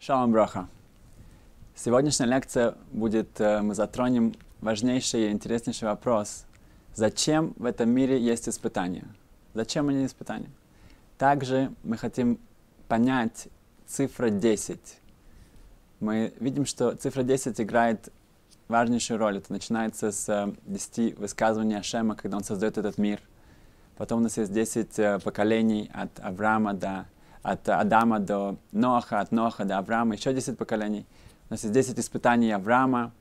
Шалом Браха. Сегодняшняя лекция будет, э, мы затронем важнейший и интереснейший вопрос. Зачем в этом мире есть испытания? Зачем они испытания? Также мы хотим понять цифра 10. Мы видим, что цифра 10 играет важнейшую роль. Это начинается с 10 э, высказываний Ашема, когда он создает этот мир. Потом у нас есть 10 э, поколений от Авраама до от Адама до Ноаха, от Ноаха до Авраама, еще 10 поколений. У нас есть 10 испытаний Авраама,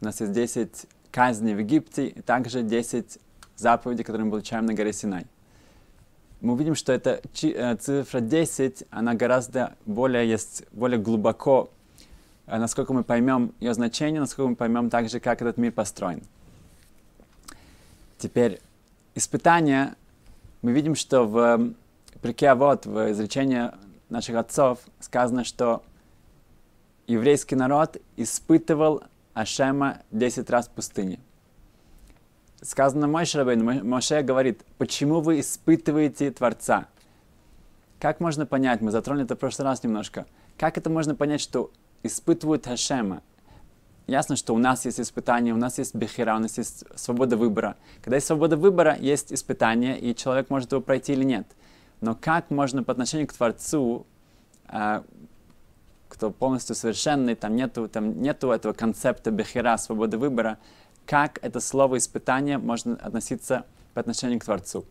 у нас есть 10 казней в Египте, и также 10 заповедей, которые мы получаем на горе Синай. Мы видим, что эта э, цифра 10, она гораздо более, есть, более глубоко, э, насколько мы поймем ее значение, насколько мы поймем также, как этот мир построен. Теперь, испытания. Мы видим, что в Вопреки а вот в изречении наших отцов сказано, что еврейский народ испытывал Ашема 10 раз в пустыне. Сказано Моше Рабейн, Моше говорит, почему вы испытываете Творца? Как можно понять, мы затронули это в прошлый раз немножко, как это можно понять, что испытывают ашема? Ясно, что у нас есть испытания, у нас есть бехира, у нас есть свобода выбора. Когда есть свобода выбора, есть испытание, и человек может его пройти или нет. Но как можно по отношению к Творцу, э, кто полностью совершенный, там нету, там нету этого концепта бехера, свободы выбора, как это слово испытание можно относиться по отношению к Творцу?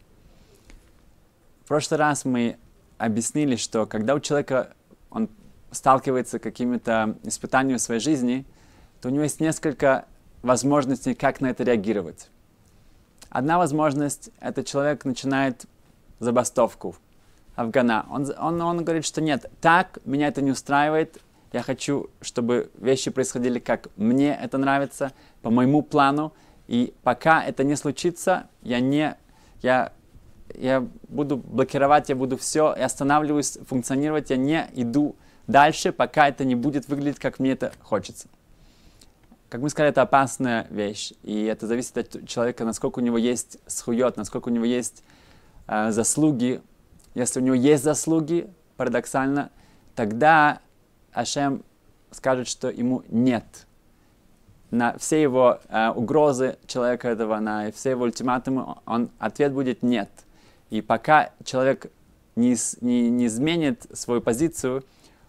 В прошлый раз мы объяснили, что когда у человека он сталкивается с какими-то испытаниями в своей жизни, то у него есть несколько возможностей, как на это реагировать. Одна возможность – это человек начинает забастовку Афгана. Он, он, он говорит, что нет, так меня это не устраивает, я хочу, чтобы вещи происходили, как мне это нравится, по моему плану, и пока это не случится, я не, я, я буду блокировать, я буду все, я останавливаюсь функционировать, я не иду дальше, пока это не будет выглядеть, как мне это хочется. Как мы сказали, это опасная вещь, и это зависит от человека, насколько у него есть схует, насколько у него есть э, заслуги, если у него есть заслуги, парадоксально, тогда Ашем скажет, что ему нет. На все его э, угрозы человека этого, на все его ультиматумы, он, ответ будет нет. И пока человек не, не, не изменит свою позицию,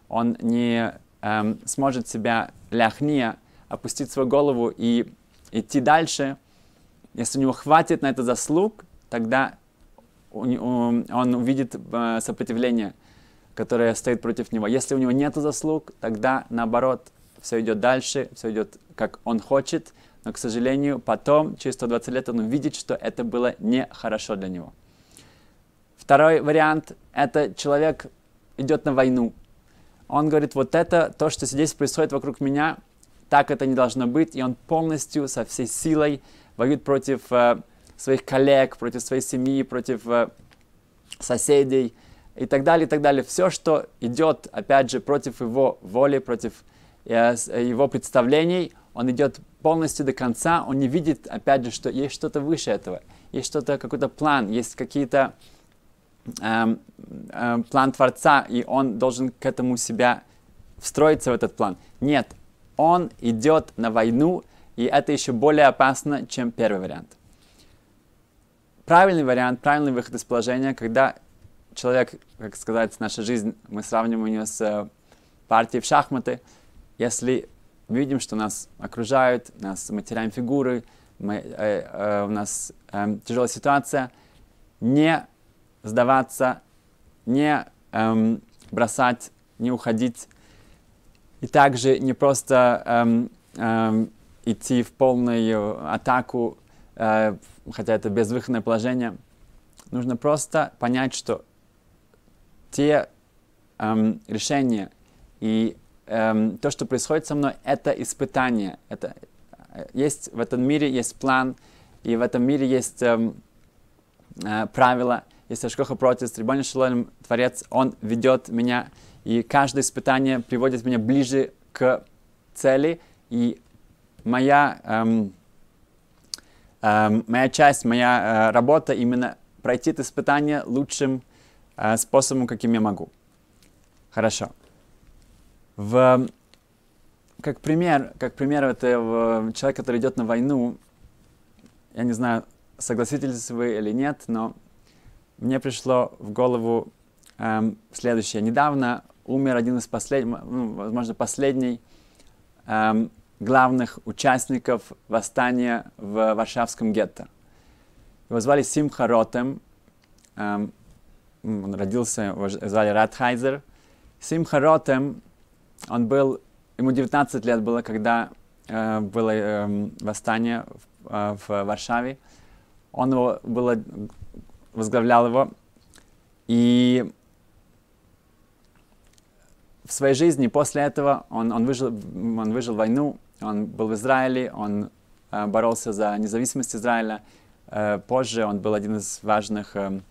он не эм, сможет себя ляхния, опустить свою голову и идти дальше, если у него хватит на это заслуг, тогда он увидит э, сопротивление, которое стоит против него. Если у него нет заслуг, тогда наоборот, все идет дальше, все идет как он хочет, но, к сожалению, потом, через 120 лет, он увидит, что это было нехорошо для него. Второй вариант – это человек идет на войну. Он говорит, вот это, то, что здесь происходит вокруг меня, так это не должно быть, и он полностью со всей силой воюет против э, своих коллег, против своей семьи, против э, соседей и так далее, и так далее. Все, что идет, опять же, против его воли, против э, э, его представлений, он идет полностью до конца, он не видит, опять же, что есть что-то выше этого, есть что-то, какой-то план, есть какие-то эм, эм, план Творца, и он должен к этому себя встроиться в этот план. Нет, он идет на войну, и это еще более опасно, чем первый вариант правильный вариант, правильный выход из положения, когда человек, как сказать, наша жизнь, мы сравним ее с э, партией в шахматы. Если видим, что нас окружают, нас мы теряем фигуры, мы, э, э, у нас э, тяжелая ситуация, не сдаваться, не эм, бросать, не уходить, и также не просто эм, эм, идти в полную атаку Э, хотя это безвыходное положение, нужно просто понять, что те эм, решения и эм, то, что происходит со мной, это испытание. Это, э, есть в этом мире есть план, и в этом мире есть эм, э, правила, Если Ашкоха против, Рибони Шалолем, Творец, он ведет меня, и каждое испытание приводит меня ближе к цели, и моя эм, Эм, моя часть, моя э, работа именно пройти это испытание лучшим э, способом, каким я могу. Хорошо. В, эм, как пример, как пример это человек, который идет на войну, я не знаю, согласитесь вы или нет, но мне пришло в голову эм, следующее. Недавно умер один из последних, ну, возможно, последний эм, главных участников восстания в Варшавском гетто. Его звали Симха Ротем, эм, он родился, его звали Радхайзер. Симха Ротем, он был, ему 19 лет было, когда э, было эм, восстание в, э, в Варшаве. Он его было, возглавлял его. И в своей жизни после этого он, он, выжил, он выжил войну, он был в Израиле, он э, боролся за независимость Израиля. Э, позже он был один из важных эм,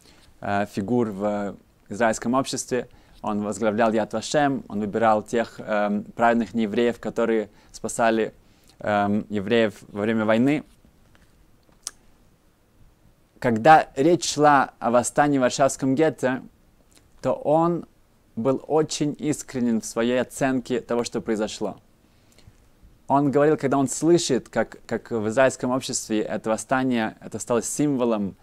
э, фигур в израильском обществе. Он возглавлял Яд Вашем, он выбирал тех эм, праведных неевреев, которые спасали эм, евреев во время войны. Когда речь шла о восстании в Варшавском гетто, то он был очень искренен в своей оценке того, что произошло он говорил, когда он слышит, как, как в израильском обществе это восстание, это стало символом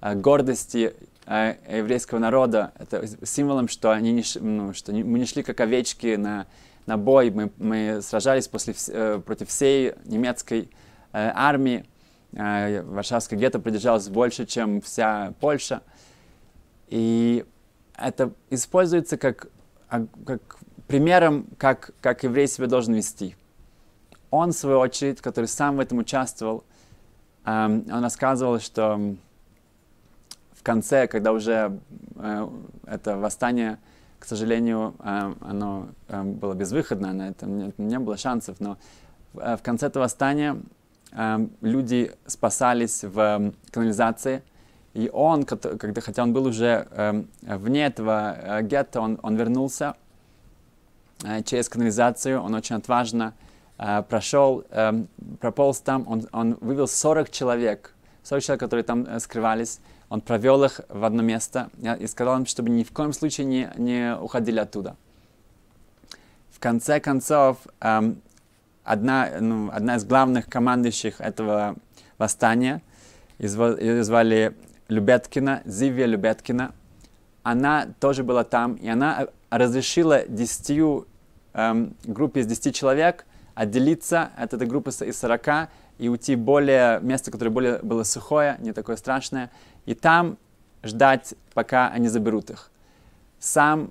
э, гордости э, еврейского народа, это символом, что, они не, ну, что не, мы не шли как овечки на, на бой, мы, мы сражались после, э, против всей немецкой э, армии, э, Варшавское гетто продержалось больше, чем вся Польша, и это используется как, а, как примером, как, как еврей себя должен вести – он, в свою очередь, который сам в этом участвовал, эм, он рассказывал, что в конце, когда уже э, это восстание, к сожалению, эм, оно эм, было безвыходно, на этом не было шансов, но э, в конце этого восстания люди спасались в канализации, и он, когда, хотя он был уже вне этого э, гетто, он, он вернулся через канализацию, он очень отважно Э, прошел, эм, прополз там, он, он вывел 40 человек, 40 человек, которые там э, скрывались, он провел их в одно место и сказал им, чтобы ни в коем случае не, не уходили оттуда. В конце концов, эм, одна, ну, одна из главных командующих этого восстания, ее звали Любеткина, Зивия Любеткина, она тоже была там, и она э, разрешила десятью, эм, группе из 10 человек отделиться от этой группы из 40 и уйти в более место, которое более было сухое, не такое страшное, и там ждать, пока они заберут их. Сам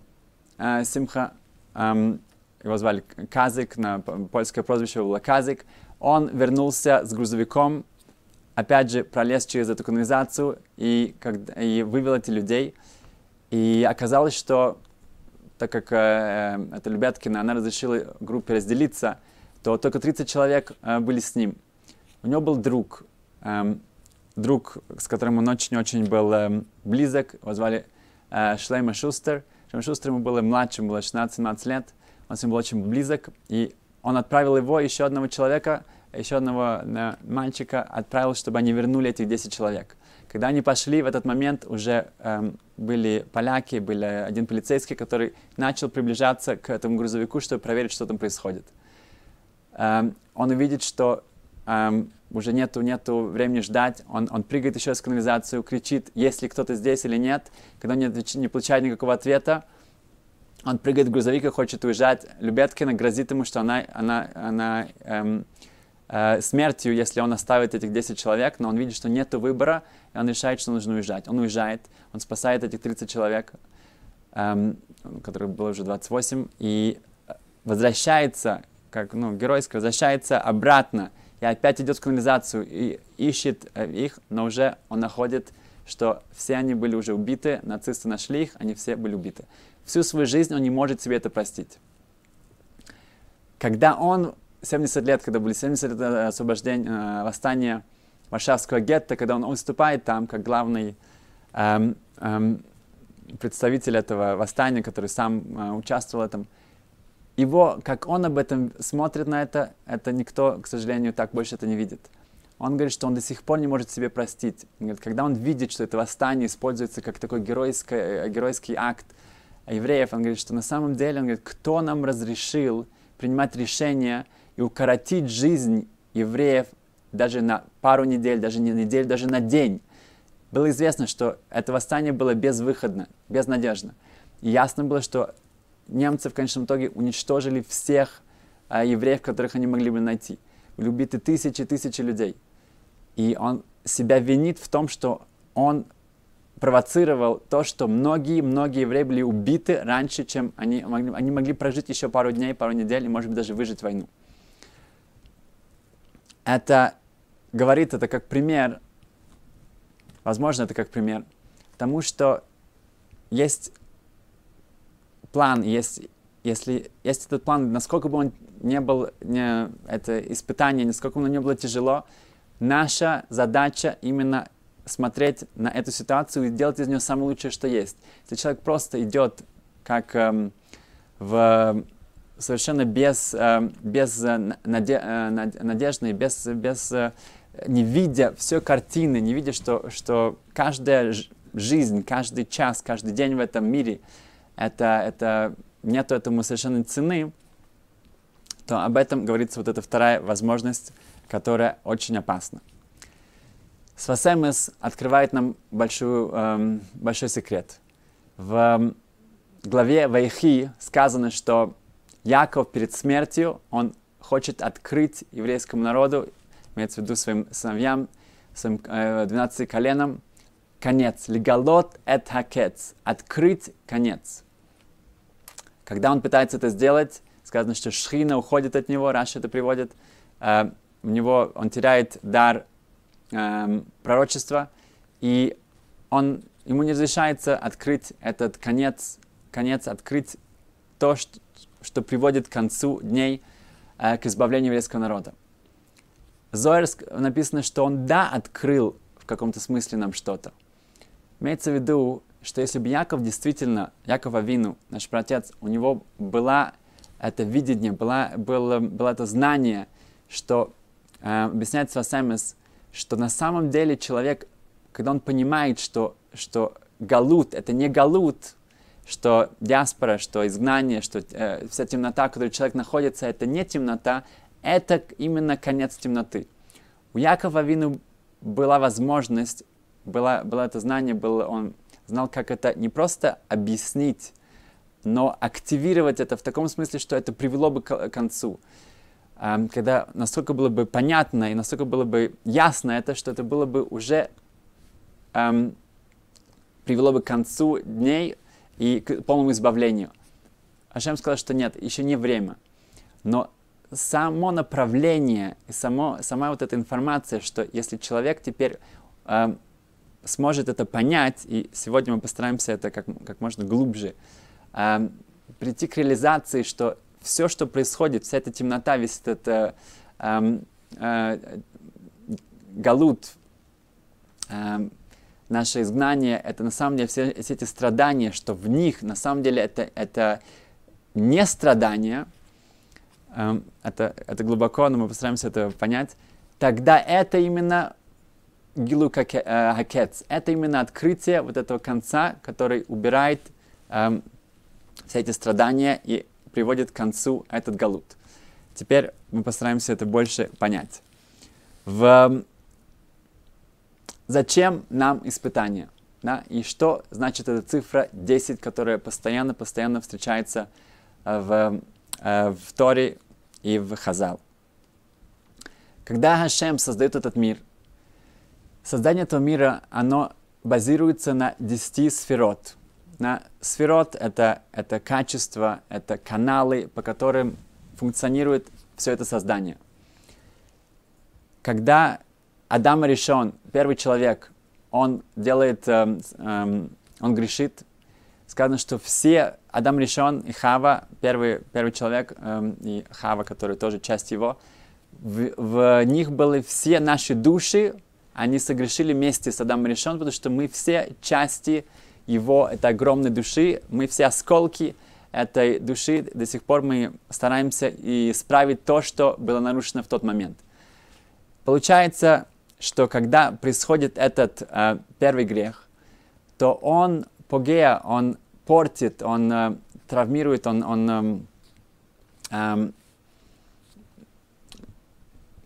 э, Симха, э, его звали Казик, на польское прозвище было Казик, он вернулся с грузовиком, опять же пролез через эту канализацию и, когда, и вывел этих людей. И оказалось, что так как э, эм, эта Любяткина, она разрешила группе разделиться, то только 30 человек э, были с ним. У него был друг, э, друг, с которым он очень-очень был э, близок, его звали э, Шлейма Шустер. Шлейма Шустер ему было младшим, ему было 16-17 лет, он с ним был очень близок, и он отправил его, еще одного человека, еще одного э, мальчика, отправил, чтобы они вернули этих 10 человек. Когда они пошли, в этот момент уже э, были поляки, был один полицейский, который начал приближаться к этому грузовику, чтобы проверить, что там происходит. Эм, он увидит, что эм, уже нету, нету времени ждать, он, он прыгает еще с канализацию, кричит, есть ли кто-то здесь или нет. Когда он не, отвеч... не получает никакого ответа, он прыгает в грузовик и хочет уезжать. Любеткина грозит ему, что она, она, она эм, э, смертью, если он оставит этих 10 человек, но он видит, что нет выбора, и он решает, что нужно уезжать. Он уезжает, он спасает этих 30 человек, эм, которых было уже 28, и э, возвращается как ну, геройски возвращается обратно и опять идет в канализацию и ищет э, их, но уже он находит, что все они были уже убиты, нацисты нашли их, они все были убиты. Всю свою жизнь он не может себе это простить. Когда он, 70 лет, когда были 70 лет э, освобождения, э, восстания Варшавского гетто, когда он выступает там как главный эм, эм, представитель этого восстания, который сам э, участвовал в этом, его, как он об этом смотрит на это, это никто, к сожалению, так больше это не видит. Он говорит, что он до сих пор не может себе простить. Он говорит, когда он видит, что это восстание используется как такой геройский, э, геройский акт евреев, он говорит, что на самом деле, он говорит, кто нам разрешил принимать решение и укоротить жизнь евреев даже на пару недель, даже не недель, даже на день. Было известно, что это восстание было безвыходно, безнадежно. И ясно было, что немцы в конечном итоге уничтожили всех э, евреев, которых они могли бы найти. Были убиты тысячи и тысячи людей. И он себя винит в том, что он провоцировал то, что многие-многие евреи были убиты раньше, чем они могли, они могли прожить еще пару дней, пару недель, и, может быть, даже выжить войну. Это говорит это как пример, возможно, это как пример тому, что есть план, есть если, есть этот план, насколько бы он не был, не, это испытание, насколько бы оно не было тяжело, наша задача именно смотреть на эту ситуацию и делать из нее самое лучшее, что есть. Если человек просто идет как эм, в совершенно без, эм, э, без наде, э, надежды, без, без, э, не видя все картины, не видя, что, что каждая жизнь, каждый час, каждый день в этом мире — это, это нету этому совершенно цены, то об этом говорится вот эта вторая возможность, которая очень опасна. Свасемес открывает нам большую, эм, большой секрет. В эм, главе Вайхи сказано, что Яков перед смертью, он хочет открыть еврейскому народу, имеется в виду своим сыновьям, своим э, 12 коленам, конец. Легалот эт хакец. Открыть конец. Когда он пытается это сделать, сказано, что шхина уходит от него, Раша это приводит, э, у него, он теряет дар э, пророчества, и он, ему не разрешается открыть этот конец, конец открыть то, что, что приводит к концу дней, э, к избавлению еврейского народа. Зоэр написано, что он да открыл в каком-то смысле нам что-то. Имеется в виду, что если бы Яков действительно, Якова Вину, наш протец, у него была это видение, была, было, было это знание, что э, объясняет Свасемес, что на самом деле человек, когда он понимает, что, что галут, это не галут, что диаспора, что изгнание, что э, вся темнота, в которой человек находится, это не темнота, это именно конец темноты. У Якова Вину была возможность, была, было это знание, было он знал, как это не просто объяснить, но активировать это в таком смысле, что это привело бы к э, концу. Эм, когда настолько было бы понятно и настолько было бы ясно это, что это было бы уже эм, привело бы к концу дней и к полному избавлению. Ашем сказал, что нет, еще не время. Но само направление и само, сама вот эта информация, что если человек теперь эм, сможет это понять, и сегодня мы постараемся это как, как можно глубже, э, прийти к реализации, что все, что происходит, вся эта темнота, весь этот э, эм, э, галут, э, наше изгнание, это на самом деле все, все эти страдания, что в них на самом деле это, это не страдания, э, это, это глубоко, но мы постараемся это понять, тогда это именно Гилу Хакец. Э, это именно открытие вот этого конца, который убирает эм, все эти страдания и приводит к концу этот галут. Теперь мы постараемся это больше понять. В... Эм, зачем нам испытания? Да? И что значит эта цифра 10, которая постоянно-постоянно встречается э, в, эм, э, в Торе и в Хазал? Когда Хашем создает этот мир, Создание этого мира, оно базируется на 10 сферот. На сферот это, это качество, это каналы, по которым функционирует все это создание. Когда Адам решен, первый человек, он делает, эм, эм, он грешит, сказано, что все, Адам решен и Хава, первый, первый человек эм, и Хава, который тоже часть его, в, в них были все наши души, они согрешили вместе с Адамом решен, потому что мы все части его, этой огромной души, мы все осколки этой души, до сих пор мы стараемся исправить то, что было нарушено в тот момент. Получается, что когда происходит этот э, первый грех, то он, Погея, он портит, он э, травмирует, он, он э, э,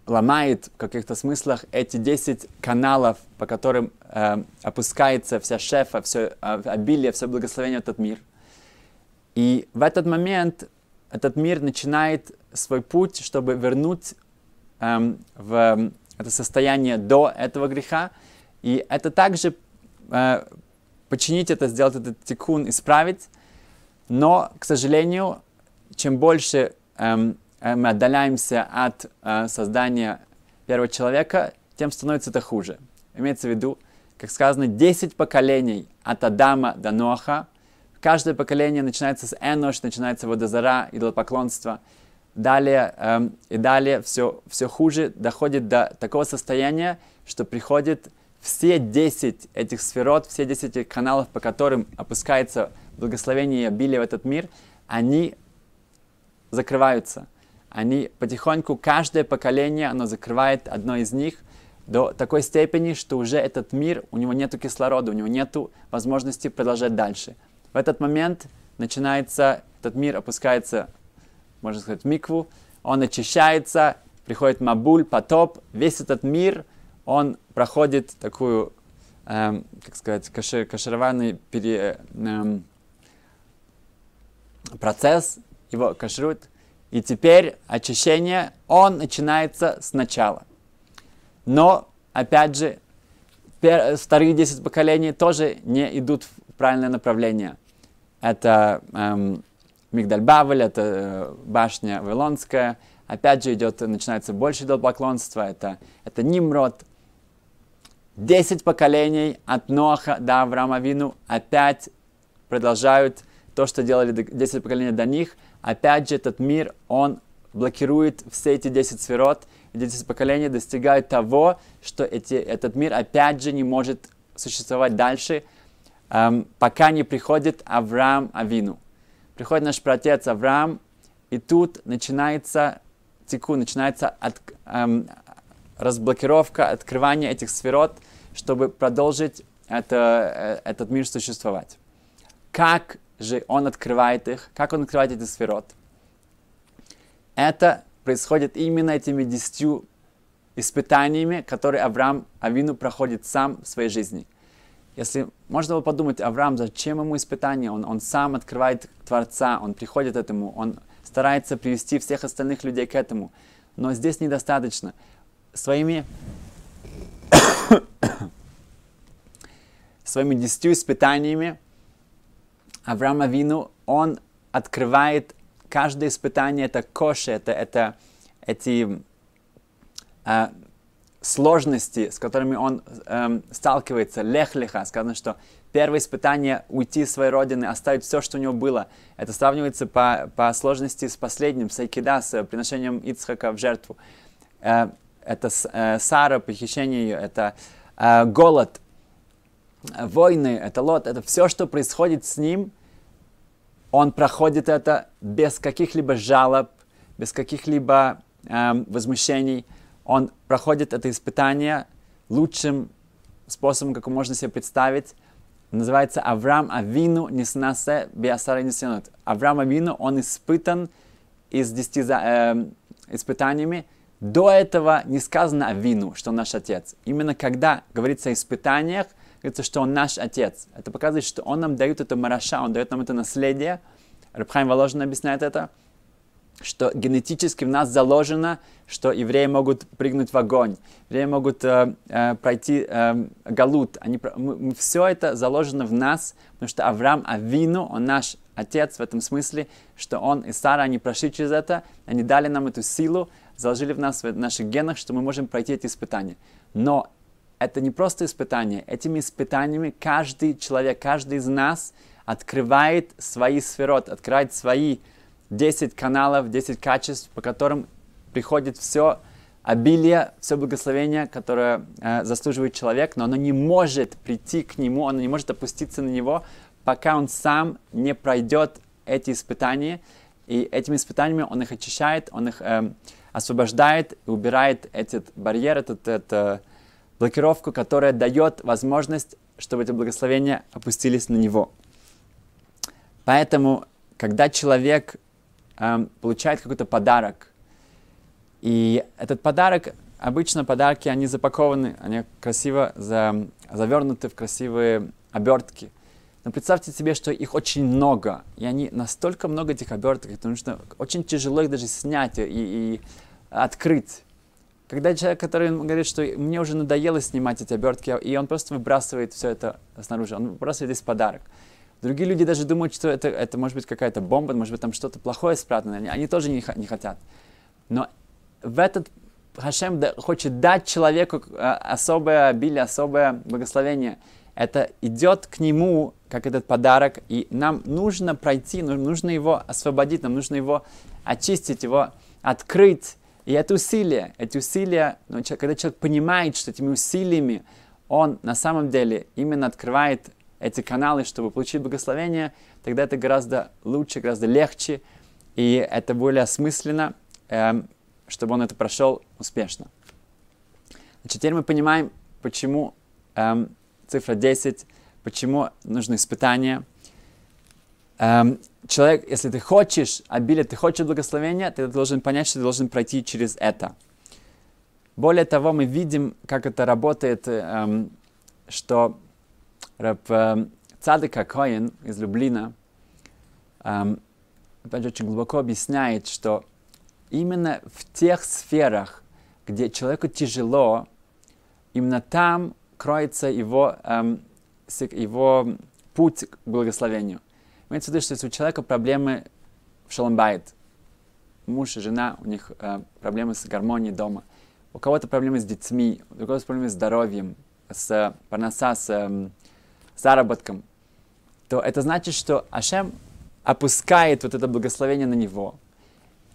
ломает в каких-то смыслах эти 10 каналов, по которым э, опускается вся шефа, все э, обилие, все благословение в этот мир. И в этот момент этот мир начинает свой путь, чтобы вернуть э, в эм, это состояние до этого греха. И это также э, починить это, сделать этот тикун, исправить. Но, к сожалению, чем больше эм, Э, мы отдаляемся от э, создания первого человека, тем становится это хуже. Имеется в виду, как сказано, 10 поколений от Адама до Ноха. Каждое поколение начинается с Энош, начинается водозара, идолопоклонство. Далее эм, и далее все, все хуже доходит до такого состояния, что приходит все 10 этих сферот, все 10 этих каналов, по которым опускается благословение и обилие в этот мир, они закрываются они потихоньку, каждое поколение, оно закрывает одно из них до такой степени, что уже этот мир, у него нету кислорода, у него нету возможности продолжать дальше. В этот момент начинается, этот мир опускается, можно сказать, в микву, он очищается, приходит мабуль, потоп, весь этот мир, он проходит такую, эм, как сказать, кашир, кашированный пере, эм, процесс, его кашируют, и теперь очищение, он начинается сначала. Но, опять же, вторые 10 поколений тоже не идут в правильное направление. Это эм, Мигдальбавль, это э, башня Вавилонская. Опять же идет, начинается больше идолопоклонства, это, это Нимрод. Десять поколений от Ноаха до Авраама Вину опять продолжают то, что делали десять поколений до них – Опять же, этот мир, он блокирует все эти 10 сферот, и 10 поколений достигают того, что эти, этот мир опять же не может существовать дальше, эм, пока не приходит Авраам Авину. Приходит наш протец Авраам, и тут начинается теку, начинается от, эм, разблокировка, открывание этих сферот, чтобы продолжить это, э, этот мир существовать. Как же он открывает их. Как он открывает эти сферот? Это происходит именно этими десятью испытаниями, которые Авраам Авину проходит сам в своей жизни. Если можно было подумать, Авраам, зачем ему испытания? Он, он сам открывает Творца, он приходит к этому, он старается привести всех остальных людей к этому. Но здесь недостаточно. Своими своими десятью испытаниями Авраама вину он открывает каждое испытание, это коши, это, это эти э, сложности, с которыми он э, сталкивается, лех-леха, сказано, что первое испытание – уйти из своей родины, оставить все, что у него было. Это сравнивается по, по сложности с последним, с Айкида, с приношением Ицхака в жертву. Э, это э, Сара, похищение ее, это э, голод, войны, это Лот, это все, что происходит с ним, он проходит это без каких-либо жалоб, без каких-либо эм, возмущений. Он проходит это испытание лучшим способом, как можно себе представить. Называется Авраам Авину Неснасе Биасара Несенут. Авраам Авину, он испытан из 10 э, эм, испытаниями. До этого не сказано Авину, что он наш отец. Именно когда говорится о испытаниях, говорится, что он наш отец. Это показывает, что он нам дает эту мараша, он дает нам это наследие. Рабхайм Воложин объясняет это, что генетически в нас заложено, что евреи могут прыгнуть в огонь, евреи могут э, э, пройти э, галут. Они, мы, все это заложено в нас, потому что Авраам Авину, он наш отец в этом смысле, что он и Сара, они прошли через это, они дали нам эту силу, заложили в нас, в наших генах, что мы можем пройти эти испытания. Но это не просто испытание. Этими испытаниями каждый человек, каждый из нас открывает свои сферот, открывает свои 10 каналов, 10 качеств, по которым приходит все обилие, все благословение, которое э, заслуживает человек, но оно не может прийти к нему, оно не может опуститься на него, пока он сам не пройдет эти испытания. И этими испытаниями он их очищает, он их э, освобождает убирает этот барьер, этот, этот блокировку, которая дает возможность, чтобы эти благословения опустились на него. Поэтому, когда человек эм, получает какой-то подарок, и этот подарок, обычно подарки, они запакованы, они красиво за, завернуты в красивые обертки. Но представьте себе, что их очень много, и они настолько много этих оберток, потому что очень тяжело их даже снять и, и открыть. Когда человек, который говорит, что мне уже надоело снимать эти обертки, и он просто выбрасывает все это снаружи, он выбрасывает из подарок. Другие люди даже думают, что это, это может быть какая-то бомба, может быть там что-то плохое спрятано, они, они тоже не, не хотят. Но в этот Хашем хочет дать человеку а, особое обилие, особое благословение. Это идет к нему, как этот подарок, и нам нужно пройти, ну, нужно его освободить, нам нужно его очистить, его открыть, и это усилия, эти усилия, ну, человек, когда человек понимает, что этими усилиями он на самом деле именно открывает эти каналы, чтобы получить благословение, тогда это гораздо лучше, гораздо легче, и это более осмысленно, эм, чтобы он это прошел успешно. Значит, теперь мы понимаем, почему эм, цифра 10, почему нужны испытания – Эм, человек, если ты хочешь обилие, ты хочешь благословения, ты должен понять, что ты должен пройти через это. Более того, мы видим, как это работает, эм, что Раб эм, Цадыка Коин из Люблина эм, опять же, очень глубоко объясняет, что именно в тех сферах, где человеку тяжело, именно там кроется его, эм, его путь к благословению – Имеется в виду, что если у человека проблемы в шаламбайт, муж и жена, у них э, проблемы с гармонией дома, у кого-то проблемы с детьми, у другого проблемы с здоровьем, с парноса, с э, заработком, то это значит, что Ашем опускает вот это благословение на него.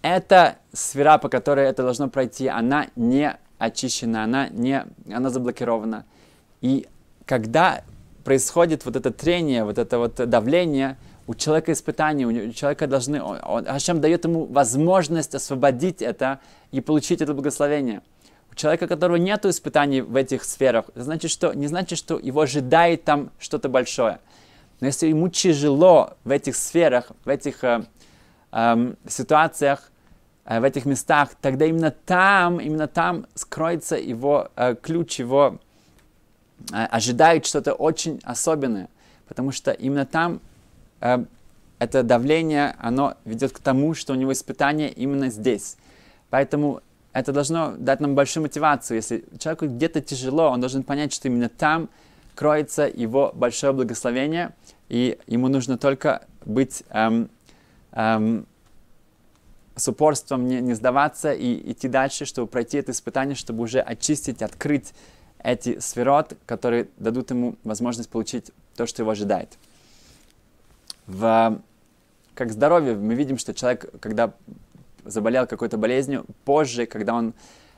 Эта сфера, по которой это должно пройти, она не очищена, она, не, она заблокирована. И когда происходит вот это трение, вот это вот давление, у человека испытания, у человека должны, он, он, дает ему возможность освободить это и получить это благословение. У человека, у которого нет испытаний в этих сферах, это значит, что, не значит, что его ожидает там что-то большое. Но если ему тяжело в этих сферах, в этих э, э, ситуациях, э, в этих местах, тогда именно там, именно там скроется его э, ключ, его э, ожидает что-то очень особенное. Потому что именно там э, это давление, оно ведет к тому, что у него испытание именно здесь. Поэтому это должно дать нам большую мотивацию. Если человеку где-то тяжело, он должен понять, что именно там кроется его большое благословение, и ему нужно только быть эм, эм, с упорством, не, не сдаваться и идти дальше, чтобы пройти это испытание, чтобы уже очистить, открыть эти сферот, которые дадут ему возможность получить то, что его ожидает. В, как здоровье мы видим, что человек, когда заболел какой-то болезнью, позже, когда он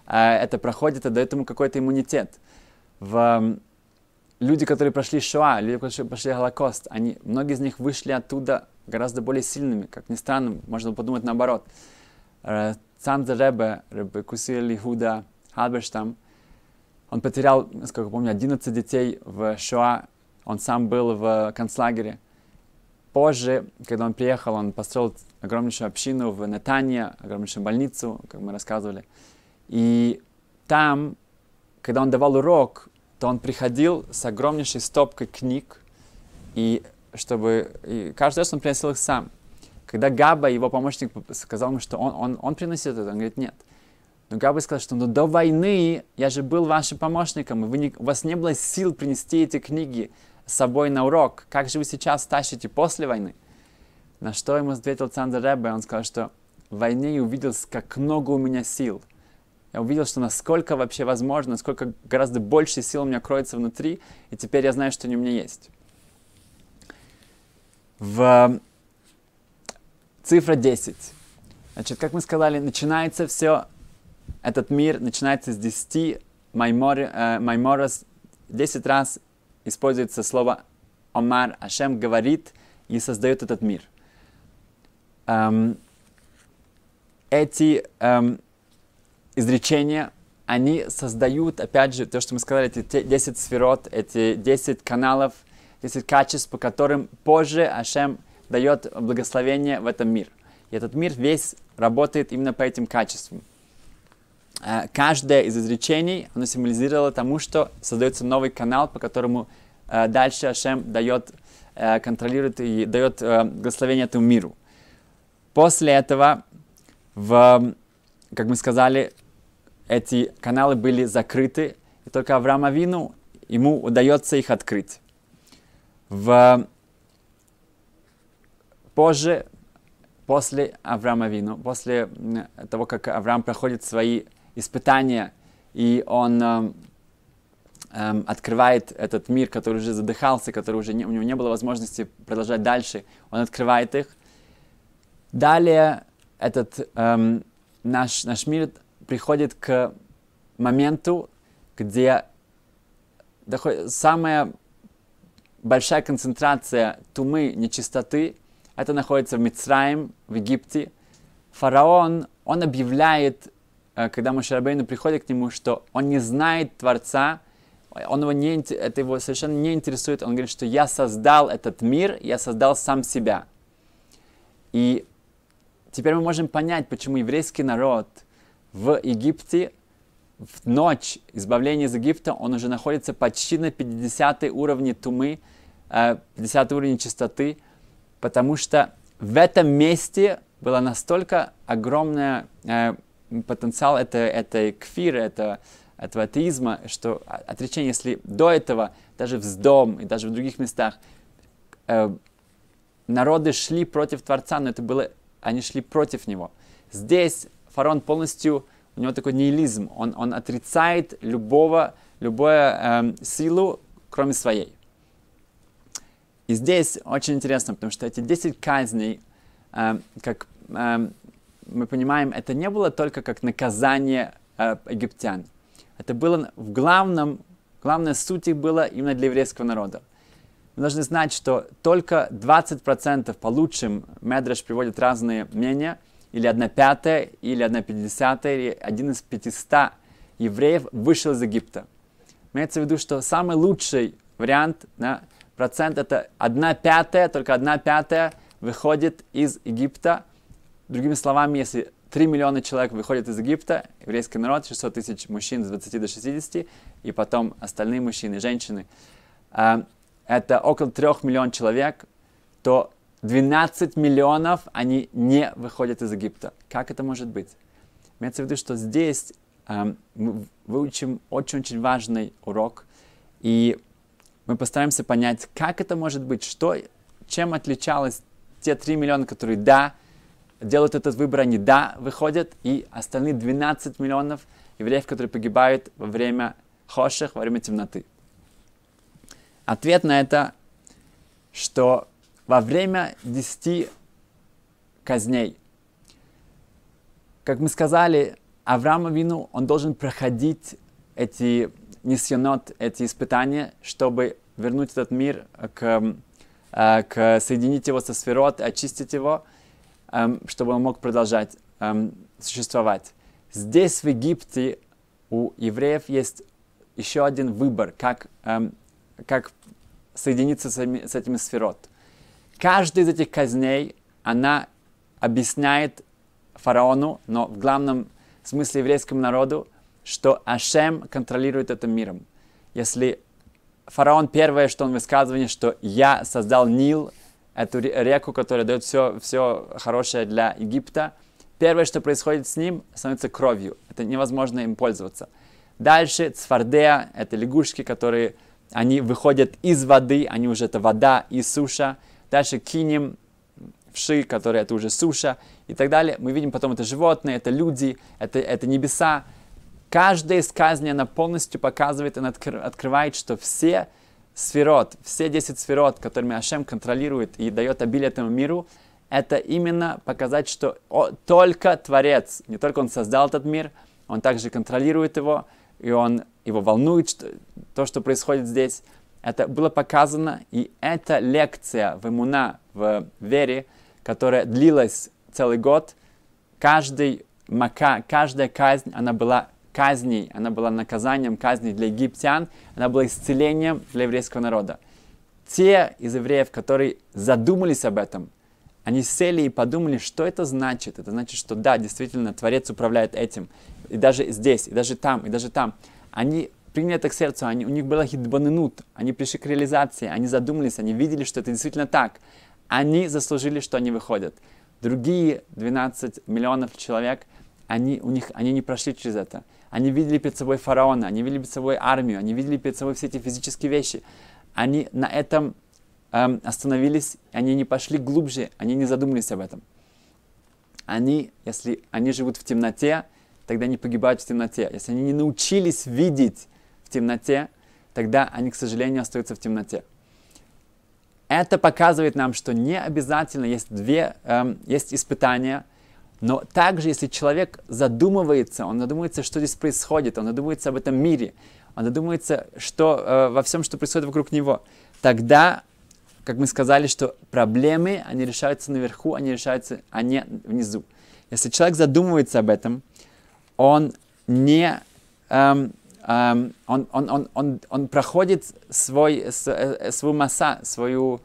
э, это проходит, это дает ему какой-то иммунитет. В, люди, которые прошли Шоа, люди, которые прошли Холокост, они, многие из них вышли оттуда гораздо более сильными, как ни странно, можно подумать наоборот. Цанзе э, Ребе, Ребе Кусили Худа, Хальберштам, он потерял, насколько я помню, 11 детей в Шоа, он сам был в концлагере – позже, когда он приехал, он построил огромнейшую общину в Натанье, огромнейшую больницу, как мы рассказывали. И там, когда он давал урок, то он приходил с огромнейшей стопкой книг, и чтобы и каждый раз он приносил их сам. Когда Габа, его помощник, сказал ему, что он, он, он приносит это, он говорит, нет. Но Габа сказал, что ну, до войны я же был вашим помощником, и вы не, у вас не было сил принести эти книги с собой на урок, как же вы сейчас тащите после войны? На что ему ответил Цандер Ребе, он сказал, что в войне я увидел, как много у меня сил. Я увидел, что насколько вообще возможно, сколько гораздо больше сил у меня кроется внутри, и теперь я знаю, что они у меня есть. В эм, цифра 10. Значит, как мы сказали, начинается все, этот мир начинается с 10 э, майморос, э, 10 раз используется слово «омар», Ашем говорит и создает этот мир. Эм, эти эм, изречения, они создают, опять же, то, что мы сказали, эти 10 сферот, эти 10 каналов, 10 качеств, по которым позже Ашем дает благословение в этом мир. И этот мир весь работает именно по этим качествам. Э, каждое из изречений, оно символизировало тому, что создается новый канал, по которому Э, дальше Ашем дает, э, контролирует и дает э, благословение этому миру. После этого, в, как мы сказали, эти каналы были закрыты, и только Авраама Вину ему удается их открыть. В... Позже, после Авраама Вину, после того, как Авраам проходит свои испытания, и он эм, открывает этот мир, который уже задыхался, который уже не, у него не было возможности продолжать дальше, он открывает их. Далее этот эм, наш, наш мир приходит к моменту, где доходит, самая большая концентрация тумы, нечистоты, это находится в Мицраем, в Египте. Фараон, он объявляет, э, когда Мушарабейну приходит к нему, что он не знает Творца, он его не, это его совершенно не интересует. Он говорит, что я создал этот мир, я создал сам себя. И теперь мы можем понять, почему еврейский народ в Египте в ночь избавления из Египта, он уже находится почти на 50 уровне тумы, 50 э, уровень чистоты, потому что в этом месте было настолько огромный э, потенциал это, этой кфиры, это, этого атеизма, что отречение, если до этого даже в Сдом и даже в других местах э, народы шли против Творца, но это было, они шли против него. Здесь фараон полностью, у него такой нihилизм, он, он отрицает любого, любую э, эм, силу, кроме своей. И здесь очень интересно, потому что эти 10 казней, э, как э, мы понимаем, это не было только как наказание э, египтян. Это было в главном, главная суть их была именно для еврейского народа. Мы должны знать, что только 20% по лучшим Медреш приводит разные мнения, или 1 пятая, или 1 пятидесятая, или один из 500 евреев вышел из Египта. Имеется в виду, что самый лучший вариант на процент это 1 пятая, только 1 пятая выходит из Египта. Другими словами, если 3 миллиона человек выходят из Египта, еврейский народ, 600 тысяч мужчин с 20 до 60, и потом остальные мужчины, женщины. А, это около 3 миллионов человек, то 12 миллионов они не выходят из Египта. Как это может быть? Имеется в виду, что здесь а, мы выучим очень-очень важный урок, и мы постараемся понять, как это может быть, что, чем отличалось те 3 миллиона, которые да, делают этот выбор, они да, выходят, и остальные 12 миллионов евреев, которые погибают во время хоших, во время темноты. Ответ на это, что во время 10 казней, как мы сказали, Авраама Вину, он должен проходить эти несенот, эти испытания, чтобы вернуть этот мир к, э, к соединить его со сферот, очистить его – Эм, чтобы он мог продолжать эм, существовать. Здесь, в Египте, у евреев есть еще один выбор, как, эм, как соединиться с, с этими сферот. Каждая из этих казней, она объясняет фараону, но в главном смысле еврейскому народу, что Ашем контролирует этим миром. Если фараон первое, что он высказывает, что я создал Нил, эту реку, которая дает все, все хорошее для Египта, первое, что происходит с ним, становится кровью. Это невозможно им пользоваться. Дальше цвардея, это лягушки, которые, они выходят из воды, они уже это вода и суша. Дальше кинем, вши, которые это уже суша и так далее. Мы видим потом это животные, это люди, это, это небеса. Каждая из казней, она полностью показывает, она открывает, что все сферот, все 10 сферот, которыми Ашем контролирует и дает обилие этому миру, это именно показать, что только Творец, не только Он создал этот мир, Он также контролирует его, и Он его волнует, что, то, что происходит здесь. Это было показано, и эта лекция в Имуна, в вере, которая длилась целый год, каждый мака, каждая казнь, она была казней, она была наказанием казней для египтян, она была исцелением для еврейского народа. Те из евреев, которые задумались об этом, они сели и подумали, что это значит. Это значит, что да, действительно, Творец управляет этим. И даже здесь, и даже там, и даже там. Они приняли это к сердцу, они, у них было хитбанынут, они пришли к реализации, они задумались, они видели, что это действительно так. Они заслужили, что они выходят. Другие 12 миллионов человек – они, у них, они не прошли через это. Они видели перед собой фараона, они видели перед собой армию, они видели перед собой все эти физические вещи. Они на этом эм, остановились, они не пошли глубже, они не задумались об этом. Они, если они живут в темноте, тогда они погибают в темноте. Если они не научились видеть в темноте, тогда они, к сожалению, остаются в темноте. Это показывает нам, что не обязательно есть две, эм, есть испытания – но также, если человек задумывается, он задумывается, что здесь происходит, он задумывается об этом мире, он задумывается что, э, во всем, что происходит вокруг него, тогда, как мы сказали, что проблемы, они решаются наверху, они решаются, а не внизу. Если человек задумывается об этом, он не... Эм, эм, он, он, он, он, он проходит свой, э, свою масса, свою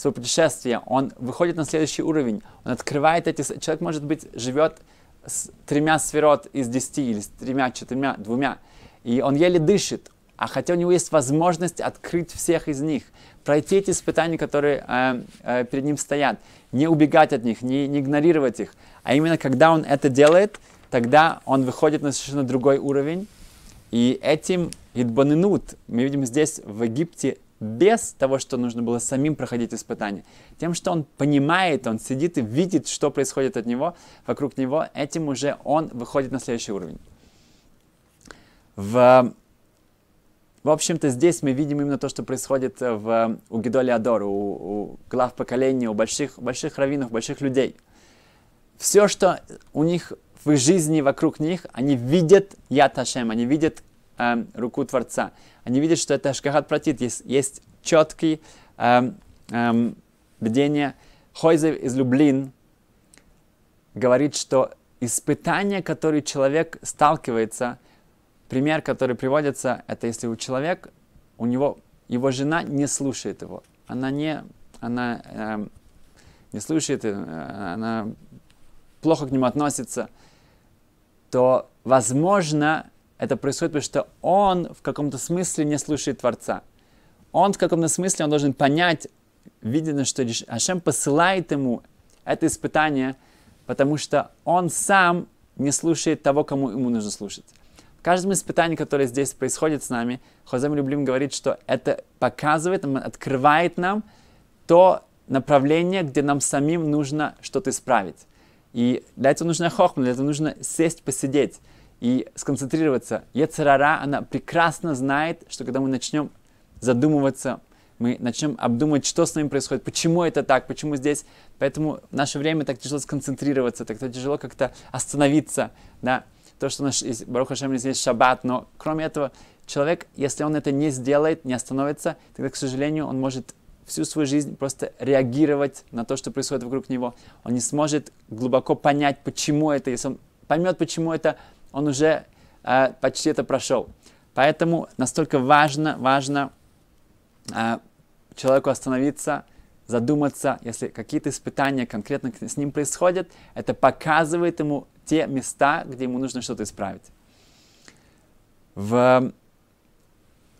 свое путешествие, он выходит на следующий уровень, он открывает эти... Человек, может быть, живет с тремя сферот из десяти или с тремя, четырьмя, двумя, и он еле дышит, а хотя у него есть возможность открыть всех из них, пройти эти испытания, которые э, э, перед ним стоят, не убегать от них, не, не игнорировать их. А именно, когда он это делает, тогда он выходит на совершенно другой уровень. И этим Идбанинут, мы видим здесь в Египте без того, что нужно было самим проходить испытания. Тем, что он понимает, он сидит и видит, что происходит от него, вокруг него, этим уже он выходит на следующий уровень. В, в общем-то, здесь мы видим именно то, что происходит в, у Гидоли Адора, у, у глав поколения, у больших, больших раввинов, больших людей. Все, что у них в их жизни вокруг них, они видят Яд они видят э, руку Творца они видят, что это Ашкахат Пратит, есть, есть четкие эм, эм, бдения. Хойзев из Люблин говорит, что испытание, которые человек сталкивается, пример, который приводится, это если у человека, у него, его жена не слушает его, она не, она эм, не слушает, э, она плохо к нему относится, то, возможно, это происходит, потому что он в каком-то смысле не слушает Творца. Он в каком-то смысле он должен понять, видно, что Ашем посылает ему это испытание, потому что он сам не слушает того, кому ему нужно слушать. В каждом испытании, которое здесь происходит с нами, Хозем Люблим говорит, что это показывает, открывает нам то направление, где нам самим нужно что-то исправить. И для этого нужно хохма, для этого нужно сесть, посидеть и сконцентрироваться. Ецарара, она прекрасно знает, что когда мы начнем задумываться, мы начнем обдумывать, что с нами происходит, почему это так, почему здесь. Поэтому в наше время так тяжело сконцентрироваться, так тяжело как-то остановиться, да. То, что у нас есть, Баруха Шем, есть шаббат, но кроме этого, человек, если он это не сделает, не остановится, тогда, к сожалению, он может всю свою жизнь просто реагировать на то, что происходит вокруг него. Он не сможет глубоко понять, почему это. Если он поймет, почему это, он уже э, почти это прошел. Поэтому настолько важно, важно э, человеку остановиться, задуматься, если какие-то испытания конкретно с ним происходят, это показывает ему те места, где ему нужно что-то исправить. В эм,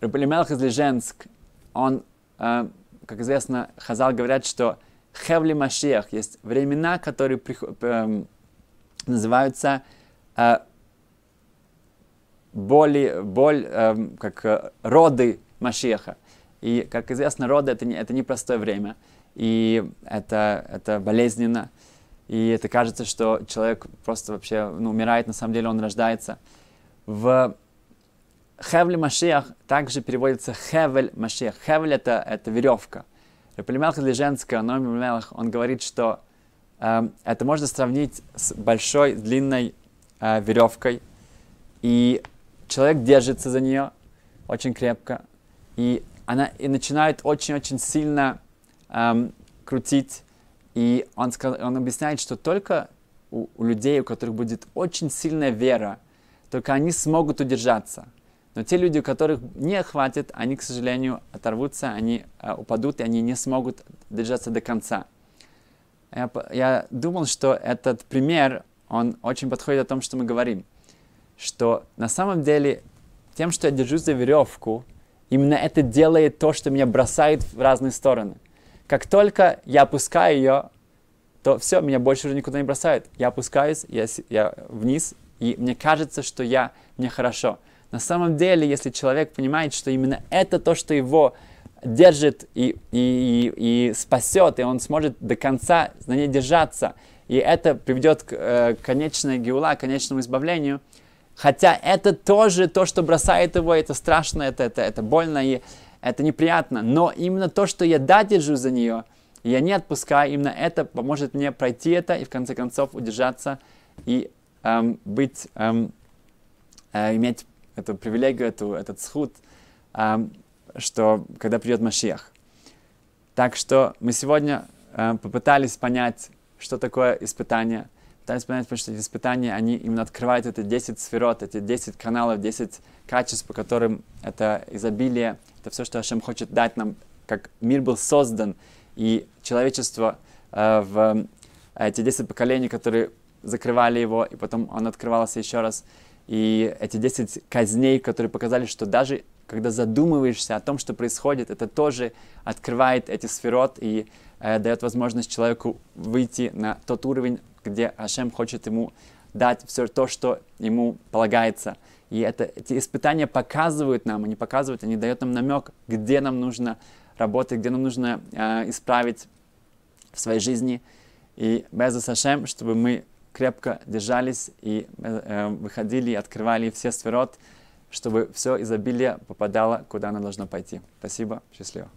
Рабелемелах из Леженск, он, э, как известно, Хазал говорят, что Хевли Машех есть времена, которые э, называются э, боли, боль, эм, э, как роды Машеха. И, как известно, роды это не, это непростое время, и это, это болезненно, и это кажется, что человек просто вообще ну, умирает, на самом деле он рождается. В Хевле Машиах также переводится Хевель Машиах. Хевель это, это веревка. Рапелемелах Леженская, Номи Мелах, он говорит, что э, это можно сравнить с большой длинной э, веревкой. И человек держится за нее очень крепко, и она и начинает очень-очень сильно эм, крутить. И он, сказал, он объясняет, что только у, у людей, у которых будет очень сильная вера, только они смогут удержаться. Но те люди, у которых не хватит, они, к сожалению, оторвутся, они э, упадут, и они не смогут держаться до конца. Я, я думал, что этот пример, он очень подходит о том, что мы говорим – что на самом деле тем, что я держусь за веревку, именно это делает то, что меня бросает в разные стороны. Как только я опускаю ее, то все, меня больше уже никуда не бросает. Я опускаюсь, я, я вниз, и мне кажется, что я, мне хорошо. На самом деле, если человек понимает, что именно это то, что его держит и, и, и, и спасет, и он сможет до конца на ней держаться, и это приведет к э, конечной геула, к конечному избавлению – Хотя это тоже то, что бросает его, это страшно, это, это, это больно и это неприятно. Но именно то, что я да держу за нее, я не отпускаю, именно это поможет мне пройти это и в конце концов удержаться и эм, быть, эм, э, иметь эту привилегию, эту, этот сход, эм, что когда придет Машех. Так что мы сегодня э, попытались понять, что такое испытание – пытаемся понять, потому что эти испытания, они именно открывают эти 10 сферот, эти 10 каналов, 10 качеств, по которым это изобилие, это все, что Ашем хочет дать нам, как мир был создан, и человечество э, в э, эти 10 поколений, которые закрывали его, и потом он открывался еще раз, и эти 10 казней, которые показали, что даже когда задумываешься о том, что происходит, это тоже открывает эти сферот и э, дает возможность человеку выйти на тот уровень, где Ашем хочет ему дать все то, что ему полагается. И это, эти испытания показывают нам, они показывают, они дают нам намек, где нам нужно работать, где нам нужно э, исправить в своей жизни. И без Ашем, чтобы мы крепко держались и э, э выходили, открывали все сферот, чтобы все изобилие попадало, куда оно должно пойти. Спасибо, счастливо.